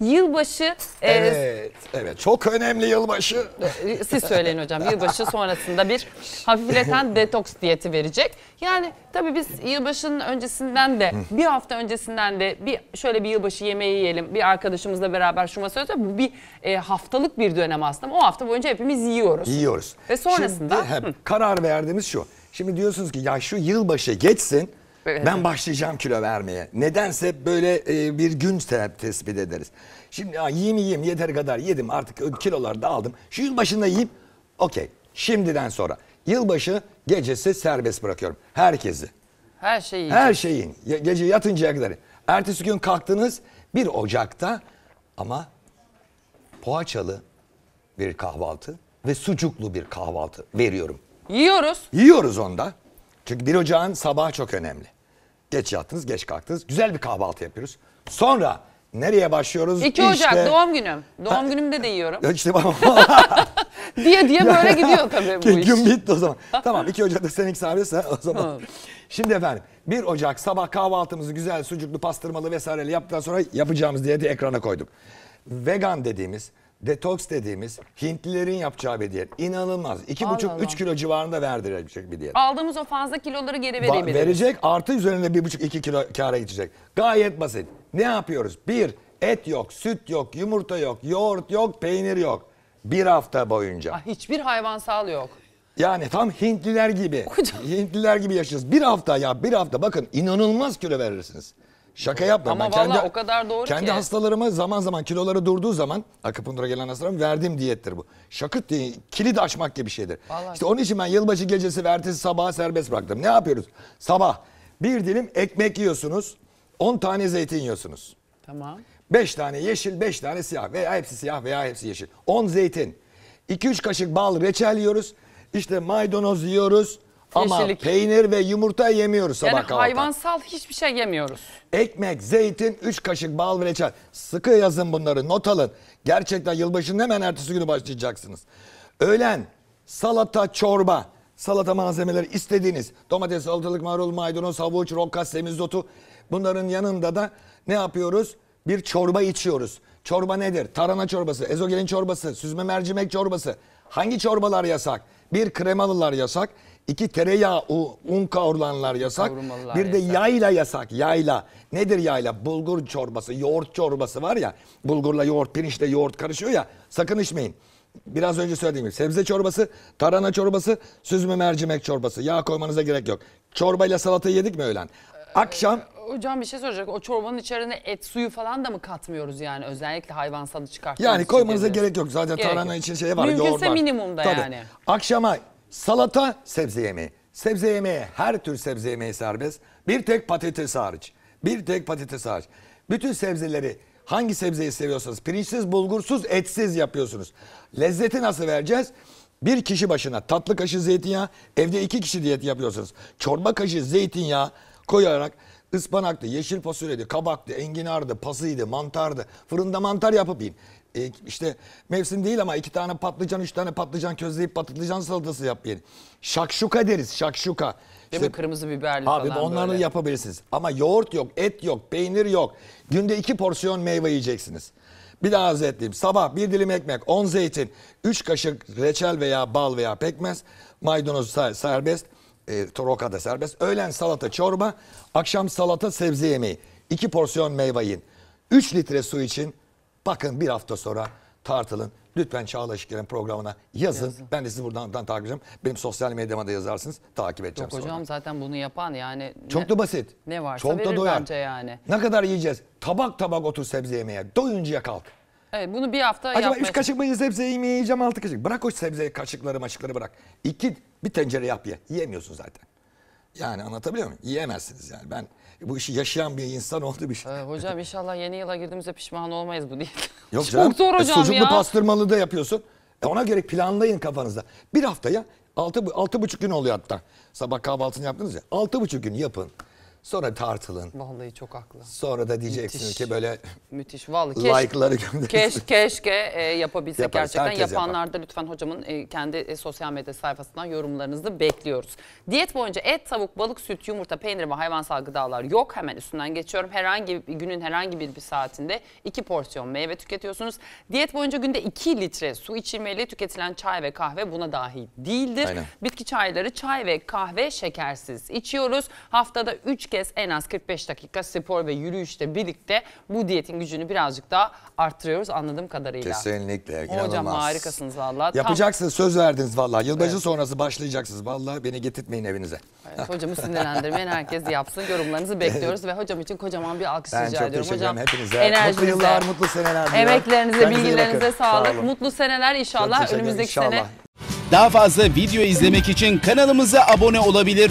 Yılbaşı e, evet, e, evet çok önemli yılbaşı. E, siz söyleyin hocam. Yılbaşı sonrasında bir hafifleten detoks diyeti verecek. Yani tabii biz yılbaşının öncesinden de bir hafta öncesinden de bir şöyle bir yılbaşı yemeği yiyelim. Bir arkadaşımızla beraber şu masaya bu bir e, haftalık bir dönem aslında. O hafta boyunca hepimiz yiyoruz. Yiyoruz. Ve sonrasında Şimdi hep karar verdiğimiz şu. Şimdi diyorsunuz ki ya şu yılbaşı geçsin. Ben başlayacağım kilo vermeye. Nedense böyle e, bir gün tespit ederiz. Şimdi ya, yiyeyim yiyeyim yeter kadar yedim artık e, kilolar da aldım. Şu yılbaşında yiyip okey şimdiden sonra. Yılbaşı gecesi serbest bırakıyorum. Herkesi. Her şeyi. Her şeyin. Gece yatıncaya kadar. Ertesi gün kalktınız bir Ocak'ta ama poğaçalı bir kahvaltı ve sucuklu bir kahvaltı veriyorum. Yiyoruz. Yiyoruz onda. Çünkü bir ocağın sabah çok önemli. Geç yattınız, geç kalktınız. Güzel bir kahvaltı yapıyoruz. Sonra nereye başlıyoruz? 2 Ocak işte, doğum günüm. Doğum ha, günümde de yiyorum. İşte diye diye böyle gidiyor tabii bu iş. Gün bitti o zaman. tamam 2 Ocak'ta sen ilk sahibiyorsa o zaman. Şimdi efendim 1 Ocak sabah kahvaltımızı güzel sucuklu pastırmalı vesaireli yaptıktan sonra yapacağımız diye de ekrana koyduk. Vegan dediğimiz detoks dediğimiz Hintlilerin yapacağı bir diyet. İnanılmaz. Allah Allah. 2,5-3 kilo civarında verdirecek bir diyet. Aldığımız o fazla kiloları geri verebiliriz. verecek artı üzerinde 1,5-2 kilo kâra geçecek. Gayet basit. Ne yapıyoruz? Bir, et yok, süt yok, yumurta yok, yoğurt yok, peynir yok. Bir hafta boyunca. Ah, hiçbir hayvansal yok. Yani tam Hintliler gibi. Hintliler gibi yaşıyoruz. Bir hafta ya bir hafta bakın inanılmaz kilo verirsiniz. Şaka yapma Ama ben kendi, o kadar doğru kendi ki. hastalarıma zaman zaman kiloları durduğu zaman akupunktura gelen hastalarım verdiğim diyettir bu. Şakıt diye kilit açmak gibi bir şeydir. Vallahi işte onun için ben yılbaşı gecesi ve ertesi sabaha serbest bıraktım. Ne yapıyoruz? Sabah bir dilim ekmek yiyorsunuz. 10 tane zeytin yiyorsunuz. Tamam. 5 tane yeşil, 5 tane siyah veya hepsi siyah veya hepsi yeşil. 10 zeytin. 2-3 kaşık bal reçel yiyoruz. İşte maydanoz yiyoruz. Ama Yeşillik. peynir ve yumurta yemiyoruz sabah yani kahvaltıda. hayvansal hiçbir şey yemiyoruz. Ekmek, zeytin, 3 kaşık bal ve reçel. Sıkı yazın bunları not alın. Gerçekten yılbaşının hemen ertesi günü başlayacaksınız. Öğlen salata, çorba, salata malzemeleri istediğiniz domates, salatalık, marul, maydanoz, havuç, rokas, semizotu bunların yanında da ne yapıyoruz? Bir çorba içiyoruz. Çorba nedir? Tarhana çorbası, ezogelin çorbası, süzme mercimek çorbası. Hangi çorbalar yasak? Bir kremalılar yasak. İki tereyağı, un kavrulanlar yasak. Bir de yasak. yayla yasak. Yayla. Nedir yayla? Bulgur çorbası, yoğurt çorbası var ya. Bulgurla yoğurt, pirinçle yoğurt karışıyor ya. Sakın içmeyin. Biraz önce söylediğim gibi sebze çorbası, tarhana çorbası, süzme mercimek çorbası. Yağ koymanıza gerek yok. Çorbayla salata yedik mi öğlen? Ee, Akşam Hocam bir şey soracak. O çorbanın içerisine et suyu falan da mı katmıyoruz yani? Özellikle hayvansalı çıkartmıyoruz. Yani koymanıza gerek yok. Zaten tarhana yok. için şey var. Mümkünse yoğurt var. minimumda Tabii. yani. Akşama Salata sebze yemeği. Sebze yemeği her tür sebze yemeği serbest. Bir tek patates hariç. Bir tek patates hariç. Bütün sebzeleri hangi sebzeyi seviyorsanız pirinçsiz, bulgursuz, etsiz yapıyorsunuz. Lezzeti nasıl vereceğiz? Bir kişi başına tatlı kaşığı zeytinyağı, evde iki kişi diyet yapıyorsunuz. Çorba kaşığı zeytinyağı koyarak ıspanaklı, yeşil fasulyeli, kabaklı, enginardı, pasıydı, mantardı. Fırında mantar yapıp yiyin e, işte mevsim değil ama iki tane patlıcan, üç tane patlıcan közleyip patlıcan salatası yap yani. Şakşuka deriz, şakşuka. Değil işte, mi? Kırmızı biberli abi, falan onları böyle. yapabilirsiniz. Ama yoğurt yok, et yok, peynir yok. Günde iki porsiyon meyve yiyeceksiniz. Bir daha arz sabah bir dilim ekmek, on zeytin, üç kaşık reçel veya bal veya pekmez, maydanoz serbest, e, roka da serbest. Öğlen salata çorba, akşam salata sebze yemeği. 2 porsiyon meyve yiyin. 3 litre su için Bakın bir hafta sonra tartılın. Lütfen Çağla Şiker'in programına yazın. yazın. Ben de sizi buradan, buradan takip edeceğim. Benim sosyal medyama da yazarsınız. Takip edeceğim Yok, sonra. hocam zaten bunu yapan yani. Çok ne, da basit. Ne varsa Çok verir da doyar. bence yani. Ne kadar yiyeceğiz? Tabak tabak otur sebze yemeye. Doyuncaya kalk. Evet bunu bir hafta Acaba yapmaya... üç kaşık mı sebze yemeye yiyeceğim altı kaşık. Bırak o sebze kaşıkları maşıkları bırak. İki bir tencere yap ye. Yiyemiyorsun zaten. Yani anlatabiliyor muyum? Yiyemezsiniz yani. Ben bu işi yaşayan bir insan oldu bir şey. Ee, hocam inşallah yeni yıla girdiğimizde pişman olmayız bu değil. Yok canım. Çok zor e, hocam e, sucuklu ya. pastırmalı da yapıyorsun. E ona gerek planlayın kafanızda. Bir haftaya altı, altı buçuk gün oluyor hatta. Sabah kahvaltını yaptınız ya. Altı buçuk gün yapın. Sonra tartılın. Vallahi çok haklı. Sonra da diyeceksiniz Müthiş. ki böyle Müthiş. Vallahi keşke, like'ları gönderirsin. Keşke, keşke e, yapabilsek Yaparız, gerçekten. herkes yapar. Yapanlar da lütfen hocamın e, kendi e, sosyal medya sayfasından yorumlarınızı bekliyoruz. Diyet boyunca et, tavuk, balık, süt, yumurta, peynir ve hayvansal gıdalar yok. Hemen üstünden geçiyorum. Herhangi günün herhangi bir, bir saatinde iki porsiyon meyve tüketiyorsunuz. Diyet boyunca günde 2 litre su içilmeli. Tüketilen çay ve kahve buna dahil değildir. Aynen. Bitki çayları çay ve kahve şekersiz içiyoruz. Haftada 3 kez en az 45 dakika spor ve yürüyüşle birlikte bu diyetin gücünü birazcık daha arttırıyoruz anladığım kadarıyla. Kesinlikle inanılmaz. Hocam harikasınız valla. Yapacaksınız Tam... söz verdiniz valla. Yılbaşı evet. sonrası başlayacaksınız valla beni getirtmeyin evinize. Evet, hocamı sinirlendirmeyin herkes yapsın yorumlarınızı bekliyoruz ve hocam için kocaman bir alkış ben rica ediyorum. hocam. hepinize. Enerjinize, mutlu yıllar, mutlu seneler. Emeklerinize, bilgilerinize sağlık. Sağ mutlu seneler inşallah önümüzdeki inşallah. sene. Daha fazla video izlemek için kanalımıza abone olabilir.